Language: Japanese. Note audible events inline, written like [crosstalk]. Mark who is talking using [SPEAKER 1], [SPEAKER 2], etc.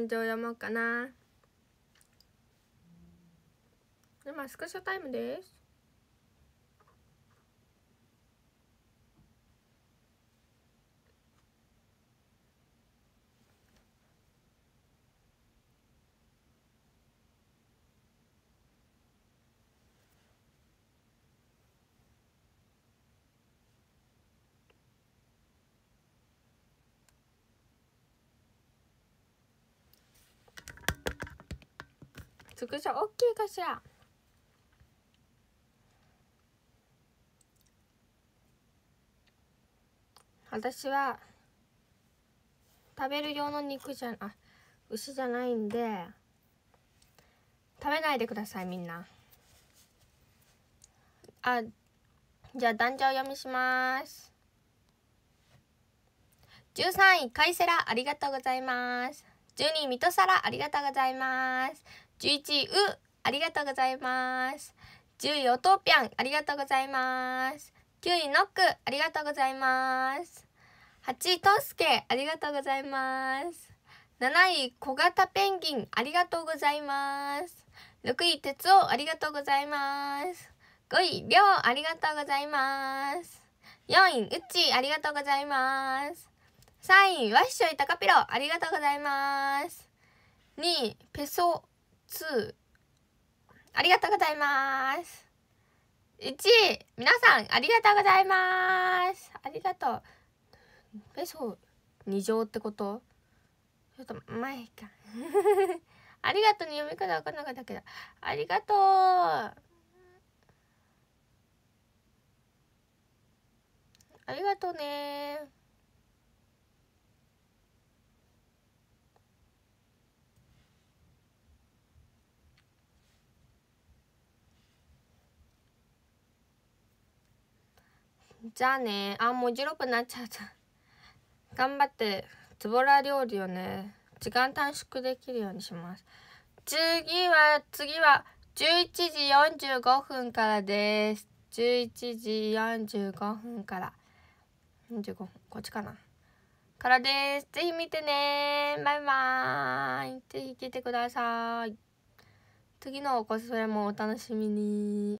[SPEAKER 1] 感情を読もうかなで今スクショタイムですスクショ OK かしら私は食べる用の肉じゃあ牛じゃないんで食べないでくださいみんなあじゃあ女長読みします13位カイセラありがとうございます12位ミトサラありがとうございます十一う、ありがとうございます。十位、おとぴゃん、ありがとうございます。9位、ノック、ありがとうございます。八位、トスケ、ありがとうございます。七位、小型ペンギン、ありがとうございます。六位、鉄尾、ありがとうございます。五位、りょう、ありがとうございます。四位、うち、ありがとうございます。3位、わっしょい、たかぴろ、ありがとうございます。2位、ペソ、2ありがとうございます1皆さんありがとうございますありがとうえ2乗ってことちょっと前か [laughs] ありがとうに読み方わかんなかったけどありがとうありがとうねじゃあねあもう16分なっちゃった頑張ってズボラ料理をね時間短縮できるようにします次は次は11時45分からです11時45分から45分こっちかなからですぜひ見てねバイバーイぜひ来てください次のコスプレもお楽しみに